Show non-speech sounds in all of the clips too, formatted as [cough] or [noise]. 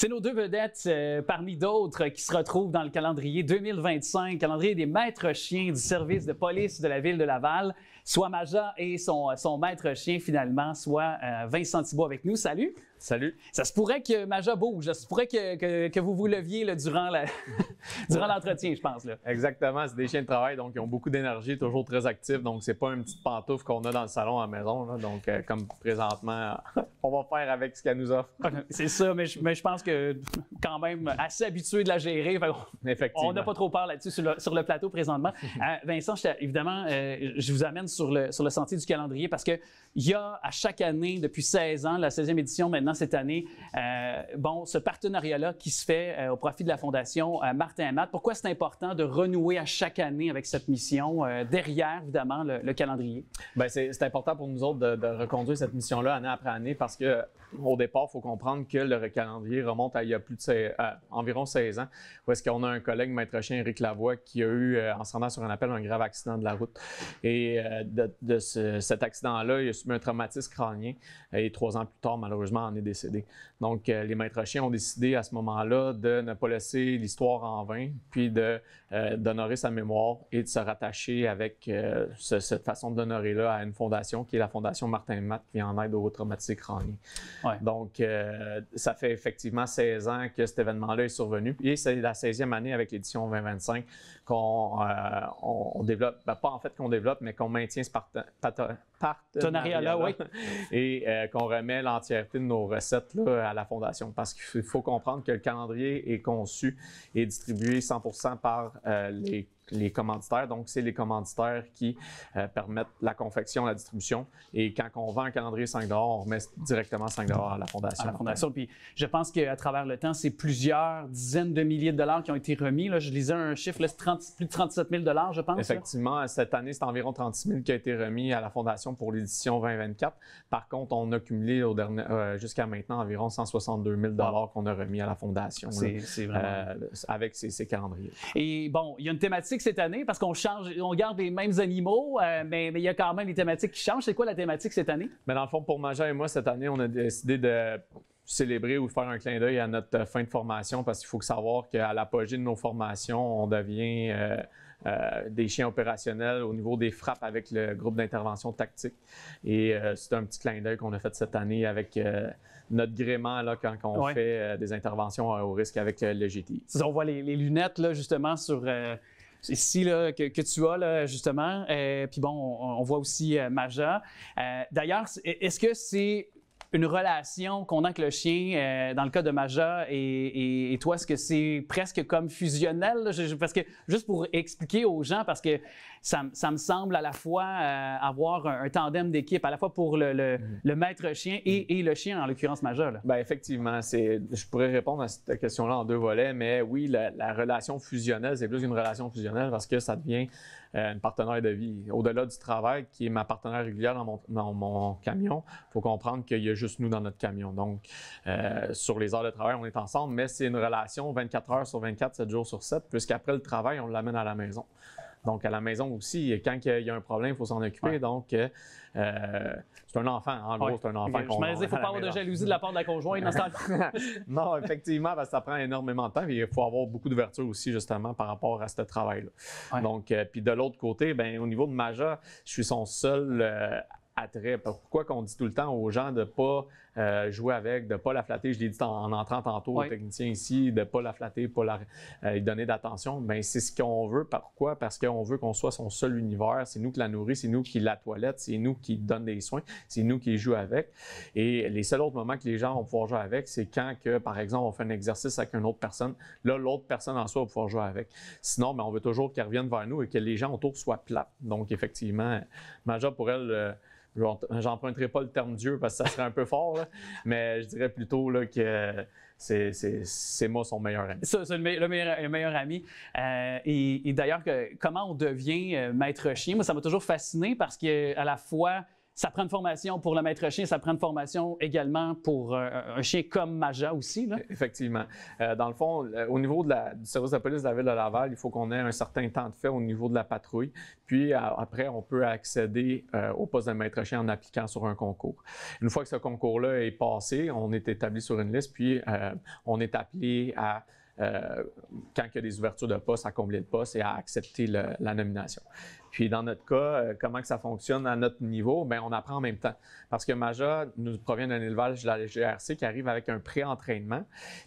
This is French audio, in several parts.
C'est nos deux vedettes euh, parmi d'autres qui se retrouvent dans le calendrier 2025, calendrier des maîtres chiens du service de police de la ville de Laval, soit Maja et son, euh, maître chien finalement, soit euh, Vincent Thibault avec nous. Salut! Salut. Ça se pourrait que Maja bouge, ça se pourrait que, vous vous leviez durant, la... [laughs] durant l'entretien, je pense. Exactement, c'est des chiens de travail, donc ils ont beaucoup d'énergie, toujours très actifs, donc c'est pas une petite pantoufle qu'on a dans le salon à la maison. donc, euh, comme présentement, [laughs] on va faire avec ce qu'elle nous offre. [laughs] c'est ça, mais je, pense que quand même assez habitué de la gérer. Effectivement. On n'a pas trop peur là-dessus sur le, plateau présentement. Euh, Vincent, évidemment, euh, je vous amène sur le, sur le sentier du calendrier parce qu'il y a à chaque année, depuis 16 ans, la 16e édition maintenant, cette année, euh, bon, ce partenariat-là qui se fait euh, au profit de la Fondation euh, Martin Matt. Pourquoi c'est important de renouer à chaque année avec cette mission derrière, évidemment, le, calendrier? Bien, c'est, important pour nous autres de, reconduire cette mission-là année après année parce que au départ, il faut comprendre que le calendrier remonte à il y a plus de environ 16 ans, où est-ce qu'on a un collègue, Maître Chien Éric Lavoie, qui a eu, en se rendant sur un appel, un grave accident de la route. Et de, cet accident-là, il a subi un traumatisme crânien. Et trois ans plus tard, malheureusement, en décédé. Donc, euh, les maîtres chiens ont décidé à ce moment-là de ne pas laisser l'histoire en vain, puis euh, d'honorer sa mémoire et de se rattacher avec euh, cette façon d'honorer-là à une fondation qui est la Fondation Martin Matt, qui est en aide aux traumatisés crâniens. Donc, ça fait effectivement 16 ans que cet événement-là est survenu, et c'est la 16e année avec l'édition 2025 qu'on développe, ben, pas en fait qu'on développe, mais qu'on maintient ce partenariat-là, [laughs] et qu'on remet l'entièreté de nos recettes là, à la Fondation parce qu'il faut comprendre que le calendrier est conçu et distribué 100 par euh, les les commanditaires. Donc, c'est les commanditaires qui euh, permettent la confection, la distribution. Et quand on vend un calendrier 5 on remet directement 5 à la Fondation. À la Fondation. Puis, je pense qu'à travers le temps, c'est plusieurs dizaines de milliers de dollars qui ont été remis. Là, je lisais un chiffre, là, plus de 37 000 dollars, je pense. Effectivement, cette année, c'est environ 36 000 qui a été remis à la Fondation pour l'édition 2024. Par contre, on a cumulé euh, jusqu'à maintenant environ 162 000 dollars qu'on a remis à la Fondation. C'est, c'est euh, avec ces, ces calendriers. Et bon, il y a une thématique cette année? Parce qu'on change, on garde les mêmes animaux, euh, mais, il y a quand même des thématiques qui changent. C'est quoi la thématique cette année? Mais dans le fond, pour Maja et moi, cette année, on a décidé de célébrer ou faire un clin d'œil à notre euh, fin de formation parce qu'il faut savoir qu'à l'apogée de nos formations, on devient euh, des chiens opérationnels au niveau des frappes avec le groupe d'intervention tactique. Et c'est un petit clin d'œil qu'on a fait cette année avec notre gréement là, quand, on fait des interventions au risque avec le GTI. On voit les, lunettes là, justement sur ici là, que, tu as là, justement. Euh, puis bon, on, voit aussi euh, Maja. Euh, d'ailleurs, est-ce que c'est une relation qu'on a avec le chien, euh, dans le cas de Maja et, toi, est-ce que c'est presque comme fusionnel? parce que, juste pour expliquer aux gens, parce que ça, me semble à la fois euh, avoir un, tandem d'équipe, à la fois pour le, mm-hmm. maître chien mm-hmm. et, le chien, en l'occurrence Maja. Bien, effectivement, je pourrais répondre à cette question-là en deux volets, mais oui, la, relation fusionnelle, c'est plus une relation fusionnelle parce que ça devient un euh, une partenaire de vie. Au-delà du travail, qui est ma partenaire régulière dans mon, mon camion, il faut comprendre qu'il y a juste nous dans notre camion. Donc, euh, sur les heures de travail, on est ensemble, mais c'est une relation 24 heures sur 24, 7 jours sur 7, puisqu'après le travail, on l'amène à la maison. Donc, à la maison aussi, quand il y a un problème, il faut s'en occuper. Donc, euh, c'est un enfant, en gros, c'est un enfant. Je me il ne faut pas avoir de jalousie de la part de la conjointe [laughs] Non, effectivement, parce que ça prend énormément de temps il faut avoir beaucoup d'ouverture aussi, justement, par rapport à ce travail-là. Donc, euh, puis de l'autre côté, ben, au niveau de majeur je suis son seul pourquoi qu'on dit tout le temps aux gens de ne pas euh, jouer avec, de ne pas la flatter? Je l'ai dit en, entrant tantôt au technicien ici, de ne pas la flatter, de pas la, euh, donner d'attention. mais ben, c'est ce qu'on veut. Pourquoi? Parce qu'on veut qu'on soit son seul univers. C'est nous qui la nourrit, c'est nous qui la toilette, c'est nous qui donne des soins, c'est nous qui joue avec. Et les seuls autres moments que les gens vont pouvoir jouer avec, c'est quand, que, par exemple, on fait un exercice avec une autre personne. Là, l'autre personne en soi va pouvoir jouer avec. Sinon, ben, on veut toujours qu'elle revienne vers nous et que les gens autour soient plates. Donc, effectivement, majeur pour elle... Euh, J'emprunterai pas le terme Dieu parce que ça serait un peu fort, mais je dirais plutôt là, que c'est, c'est, moi son meilleur ami. c'est le, meilleur, ami. Euh, et, et d'ailleurs, comment on devient euh, maître chien, moi, ça m'a toujours fasciné parce qu'à la fois, ça prend une formation pour le maître chien, ça prend une formation également pour euh, un chien comme Maja aussi. Là. Effectivement. Euh, dans le fond, au niveau de la, du service de police de la ville de Laval, il faut qu'on ait un certain temps de fait au niveau de la patrouille. Puis euh, après, on peut accéder au poste de maître chien en appliquant sur un concours. Une fois que ce concours-là est passé, on est établi sur une liste, puis on est appelé à euh, quand il y a des ouvertures de poste, à combler le poste et à accepter la nomination. Puis dans notre cas, euh, comment que ça fonctionne à notre niveau? Bien, on apprend en même temps. Parce que Maja nous provient d'un élevage de la GRC qui arrive avec un pré-entraînement.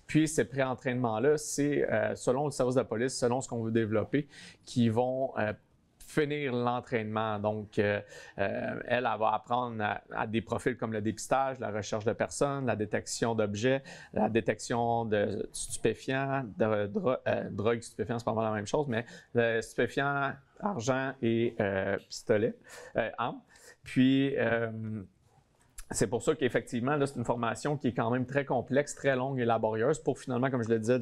Puis ces pré-entraînements-là, c'est euh, selon le service de police, selon ce qu'on veut développer, qui vont finir l'entraînement. Donc, euh, euh, elle, elle, va apprendre à, des profils comme le dépistage, la recherche de personnes, la détection d'objets, la détection de stupéfiants, de, euh, drogues stupéfiants, c'est pas la même chose, mais stupéfiants, argent et pistolet, armes. Puis, c'est pour ça qu'effectivement, c'est une formation qui est quand même très complexe, très longue et laborieuse pour finalement, comme je le disais,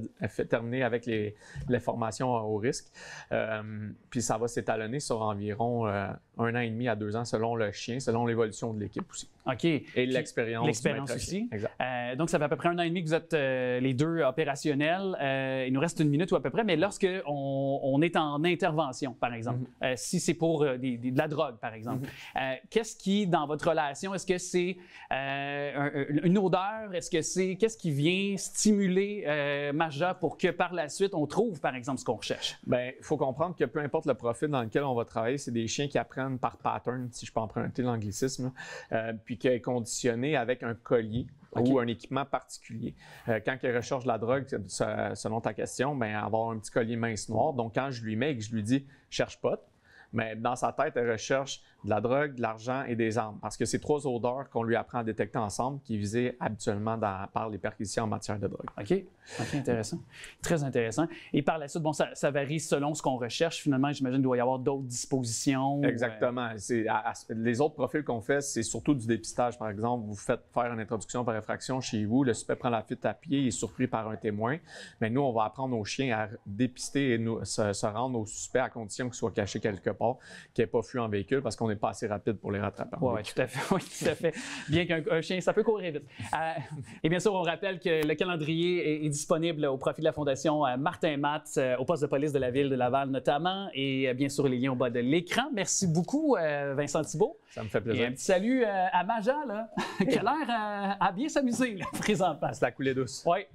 terminer avec les, formations à haut risque. Euh, puis ça va s'étalonner sur environ euh, un an et demi à deux ans selon le chien, selon l'évolution de l'équipe aussi. OK. Et l'expérience. aussi. Exact. Euh, donc, ça fait à peu près un an et demi que vous êtes euh, les deux opérationnels. Euh, il nous reste une minute ou à peu près, mais lorsque on est en intervention, par exemple, mhm. si c'est pour de la drogue, par exemple, mhm. qu'est-ce qui, dans votre relation, est-ce que c'est une odeur? Est-ce que c'est. Qu'est-ce qui vient stimuler Maja pour que par la suite, on trouve, par exemple, ce qu'on recherche? Bien, il faut comprendre que peu importe le profil dans lequel on va travailler, c'est des chiens qui apprennent par pattern, si je peux emprunter l'anglicisme, euh, puis qui est conditionné avec un collier ou un équipement particulier. Euh, quand elle recherche la drogue, selon ta question, ben, avoir un petit collier mince noir. Donc, quand je lui mets et que je lui dis « cherche pote », mais ben, dans sa tête, elle recherche de la drogue, de l'argent et des armes, parce que c'est trois odeurs qu'on lui apprend à détecter ensemble qui visaient habituellement dans, par les perquisitions en matière de drogue. OK. OK, intéressant. Très intéressant. Et par la suite, bon, ça, varie selon ce qu'on recherche. Finalement, j'imagine qu'il doit y avoir d'autres dispositions. Euh, Exactement. C'est les autres profils qu'on fait, c'est surtout du dépistage. Par exemple, vous faites faire une introduction par réfraction chez vous, le suspect prend la fuite à pied, il est surpris par un témoin. Mais nous, on va apprendre aux chiens à dépister et nous, se, rendre au suspect à condition qu'il soit caché quelque part, qu'il n'ait pas fui en véhicule, parce qu'on pas assez rapide pour les rattraper. Oui, tout à fait. [laughs] fait. Bien qu'un chien, ça peut courir vite. Euh, et bien sûr, on rappelle que le calendrier est, disponible au profit de la Fondation euh, Martin Matt, euh, au poste de police de la ville de Laval notamment, et bien sûr, les liens au bas de l'écran. Merci beaucoup, Vincent Thibault. Ça me fait plaisir. un petit salut à Maja, là, qui a l'air à bien s'amuser, présentement. C'est la coulée douce. Oui.